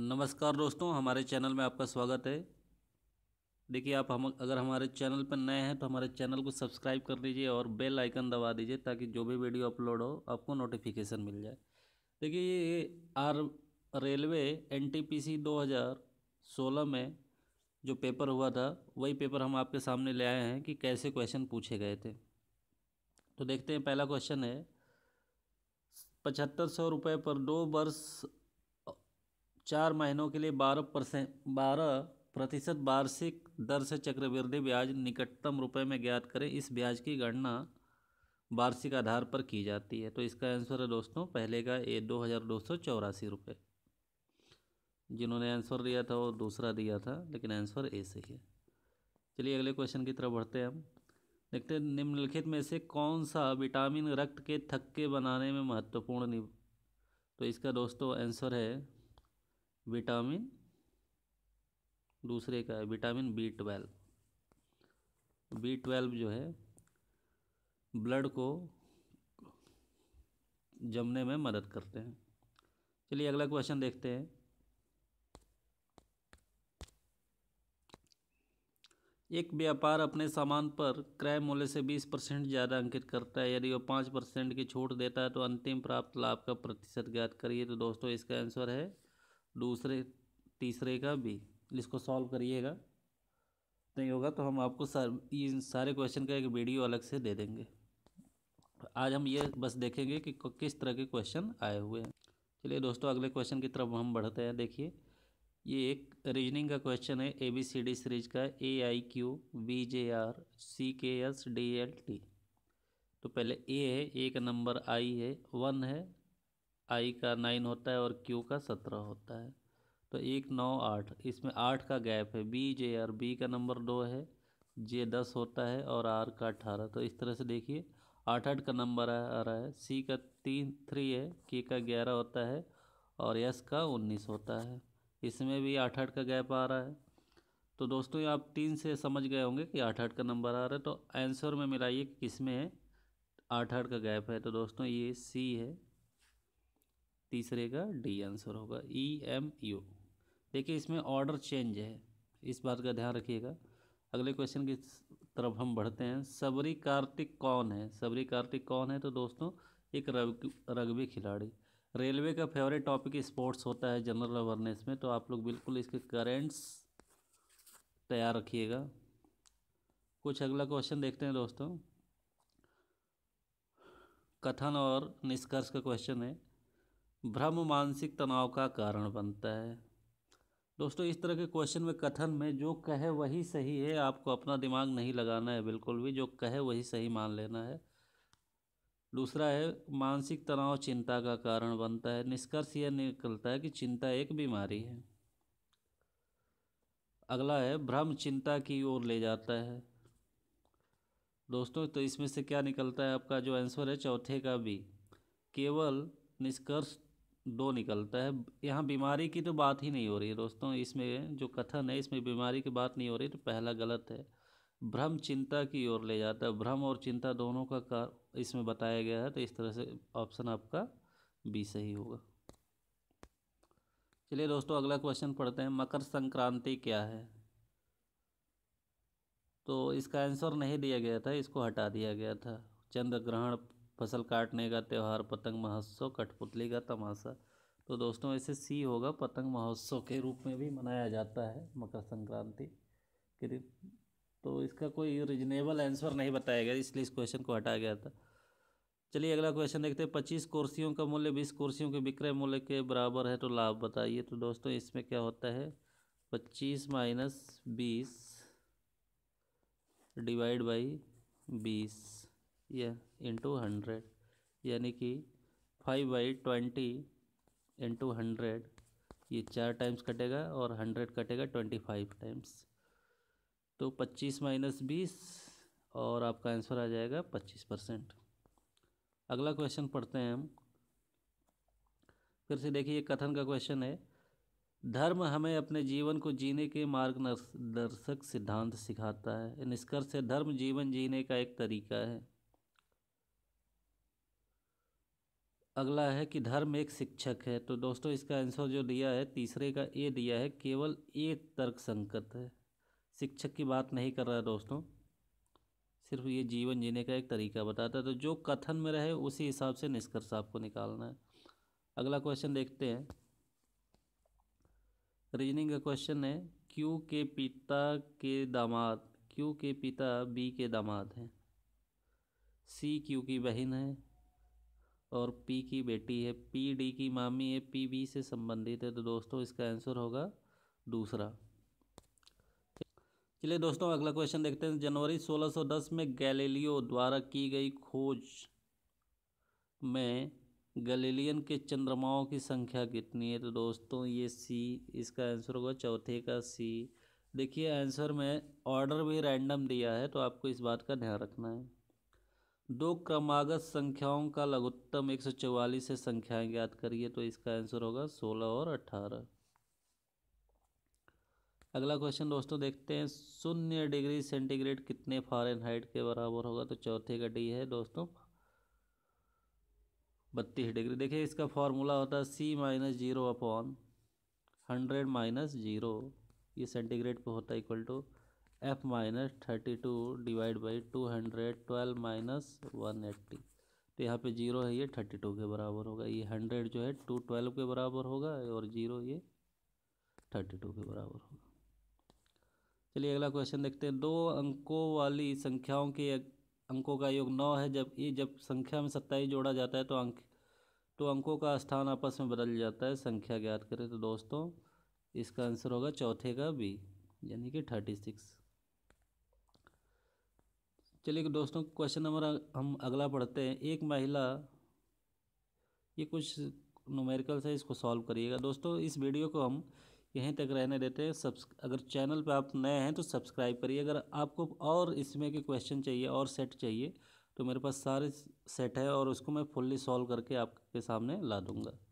नमस्कार दोस्तों हमारे चैनल में आपका स्वागत है देखिए आप हम अगर हमारे चैनल पर नए हैं तो हमारे चैनल को सब्सक्राइब कर लीजिए और बेल आइकन दबा दीजिए ताकि जो भी वीडियो अपलोड हो आपको नोटिफिकेशन मिल जाए देखिए ये आर रेलवे एनटीपीसी 2016 में जो पेपर हुआ था वही पेपर हम आपके सामने ले आए हैं कि कैसे क्वेश्चन पूछे गए थे तो देखते हैं पहला क्वेश्चन है पचहत्तर सौ रुपये पर दो वर्ष चार महीनों के लिए बारह परसेंट बारह प्रतिशत वार्षिक दर से चक्रवृद्धि ब्याज निकटतम रुपए में ज्ञात करें इस ब्याज की गणना वार्षिक आधार पर की जाती है तो इसका आंसर है दोस्तों पहले का ए दो हज़ार दो सौ चौरासी रुपये जिन्होंने आंसर दिया था वो दूसरा दिया था लेकिन आंसर ए से ही है चलिए अगले क्वेश्चन की तरफ बढ़ते हैं हम देखते हैं निम्नलिखित में से कौन सा विटामिन रक्त के थक्के बनाने में महत्वपूर्ण तो इसका दोस्तों आंसर है विटामिन दूसरे का है vitamin B twelve B twelve जो है ब्लड को जमने में मदद करते हैं चलिए अगला क्वेश्चन देखते हैं एक व्यापार अपने सामान पर क्रय मूल्य से बीस परसेंट ज़्यादा अंकित करता है यदि वह पाँच परसेंट की छूट देता है तो अंतिम प्राप्त लाभ का प्रतिशत ज्ञात करिए तो दोस्तों इसका आंसर है दूसरे तीसरे का भी इसको सॉल्व करिएगा नहीं होगा तो हम आपको सर इन सारे क्वेश्चन का एक वीडियो अलग से दे देंगे आज हम ये बस देखेंगे कि किस तरह के क्वेश्चन आए हुए हैं चलिए दोस्तों अगले क्वेश्चन की तरफ हम बढ़ते हैं देखिए ये एक रीजनिंग का क्वेश्चन है A B C D series का A I Q B J R C K S D L T तो पहले ए है एक नंबर आई है वन है आई का नाइन होता है और क्यू का सत्रह होता है तो एक नौ आठ इसमें आठ का गैप है बी जे आर बी का नंबर दो है जे दस होता है और आर का अठारह तो इस तरह से देखिए आठ आठ का नंबर आ रहा है सी का तीन थ्री है के का ग्यारह होता है और एस का उन्नीस होता है इसमें भी आठ आठ का गैप आ रहा है तो दोस्तों आप तीन से समझ गए होंगे कि आठ आठ का नंबर आ रहा है तो आंसर में मिलाइए कि किस में है आठ आठ का गैप है तो दोस्तों ये सी है तीसरे का डी आंसर होगा ई एम यू देखिए इसमें ऑर्डर चेंज है इस बात का ध्यान रखिएगा अगले क्वेश्चन की तरफ हम बढ़ते हैं सबरी कार्तिक कौन है सबरी कार्तिक कौन है तो दोस्तों एक रग्बी खिलाड़ी रेलवे का फेवरेट टॉपिक स्पोर्ट्स होता है जनरल अवेयरनेस में तो आप लोग बिल्कुल इसके करेंट्स तैयार रखिएगा कुछ अगला क्वेश्चन देखते हैं दोस्तों कथन और निष्कर्ष का क्वेश्चन है भ्रम मानसिक तनाव का कारण बनता है दोस्तों इस तरह के क्वेश्चन में कथन में जो कहे वही सही है आपको अपना दिमाग नहीं लगाना है बिल्कुल भी जो कहे वही सही मान लेना है दूसरा है मानसिक तनाव चिंता का कारण बनता है निष्कर्ष यह निकलता है कि चिंता एक बीमारी है अगला है भ्रम चिंता की ओर ले जाता है दोस्तों तो इसमें से क्या निकलता है आपका जो आंसर है चौथे का भी केवल निष्कर्ष दो निकलता है यहाँ बीमारी की तो बात ही नहीं हो रही है दोस्तों इसमें जो कथन है इसमें बीमारी की बात नहीं हो रही तो पहला गलत है भ्रम चिंता की ओर ले जाता है भ्रम और चिंता दोनों का, का इसमें बताया गया है तो इस तरह से ऑप्शन आपका बी सही होगा चलिए दोस्तों अगला क्वेश्चन पढ़ते हैं मकर संक्रांति क्या है तो इसका आंसर नहीं दिया गया था इसको हटा दिया गया था चंद्र ग्रहण फसल काटने का त्यौहार पतंग महोत्सव कठपुतली का तमाशा तो दोस्तों ऐसे सी होगा पतंग महोत्सव के रूप में भी मनाया जाता है मकर संक्रांति के दिन तो इसका कोई रिजनेबल आंसर नहीं बताया गया इसलिए इस क्वेश्चन को हटाया गया था चलिए अगला क्वेश्चन देखते हैं पच्चीस कुर्सियों का मूल्य बीस कुर्सियों के विक्रय मूल्य के बराबर है तो लाभ बताइए तो दोस्तों इसमें क्या होता है पच्चीस माइनस बीस डिवाइड बाई बीस यह इंटू हंड्रेड यानी कि five by twenty into hundred ये चार टाइम्स कटेगा और हंड्रेड कटेगा ट्वेंटी फाइव टाइम्स तो पच्चीस माइनस बीस और आपका आंसर आ जाएगा पच्चीस परसेंट अगला क्वेश्चन पढ़ते हैं हम फिर से देखिए कथन का क्वेश्चन है धर्म हमें अपने जीवन को जीने के मार्गदर्शक सिद्धांत सिखाता है निष्कर्ष है धर्म जीवन जीने का एक तरीका है अगला है कि धर्म एक शिक्षक है तो दोस्तों इसका आंसर जो दिया है तीसरे का ए दिया है केवल ए तर्क संगत है शिक्षक की बात नहीं कर रहा है दोस्तों सिर्फ ये जीवन जीने का एक तरीका बताता है तो जो कथन में रहे उसी हिसाब से निष्कर्ष आपको निकालना है अगला क्वेश्चन देखते हैं रीजनिंग का क्वेश्चन है क्यू के पिता के दामाद क्यू के पिता बी के दामाद हैं सी क्यू की बहन है और पी की बेटी है पी डी की मामी है पी बी से संबंधित है तो दोस्तों इसका आंसर होगा दूसरा चलिए दोस्तों अगला क्वेश्चन देखते हैं जनवरी 1610 में गैलीलियो द्वारा की गई खोज में गैलीलियन के चंद्रमाओं की संख्या कितनी है तो दोस्तों ये सी इसका आंसर होगा चौथे का सी देखिए आंसर में ऑर्डर भी रैंडम दिया है तो आपको इस बात का ध्यान रखना है दो क्रमागत संख्याओं का लघुत्तम एक सौ चौवालीस से संख्याएं ज्ञात करिए तो इसका आंसर होगा सोलह और अठारह अगला क्वेश्चन दोस्तों देखते हैं शून्य डिग्री सेंटीग्रेड कितने फारेनहाइट के बराबर होगा तो चौथे का डी है दोस्तों बत्तीस डिग्री देखिए इसका फॉर्मूला होता है C minus zero upon hundred minus zero ये सेंटीग्रेड पे होता है equal to F minus thirty two divide by two hundred twelve minus one eighty तो यहाँ पे जीरो है ये थर्टी टू के बराबर होगा ये हंड्रेड जो है टू ट्वेल्व के बराबर होगा और जीरो ये थर्टी टू के बराबर होगा चलिए अगला क्वेश्चन देखते हैं दो अंकों वाली संख्याओं के अंकों का योग नौ है जब ये जब संख्या में सत्ताईस जोड़ा जाता है तो अंक तो अंकों का स्थान आपस में बदल जाता है संख्या ज्ञात करें तो दोस्तों इसका आंसर होगा चौथे का बी यानी कि थर्टी सिक्स चलिए दोस्तों क्वेश्चन नंबर हम अगला पढ़ते हैं एक महिला ये कुछ नोमेरिकल्स है इसको सॉल्व करिएगा दोस्तों इस वीडियो को हम यहीं तक रहने देते हैं सब्स अगर चैनल पर आप नए हैं तो सब्सक्राइब करिए अगर आपको और इसमें के क्वेश्चन चाहिए और सेट चाहिए तो मेरे पास सारे सेट है और उसको मैं फुल्ली सॉल्व करके आपके सामने ला दूँगा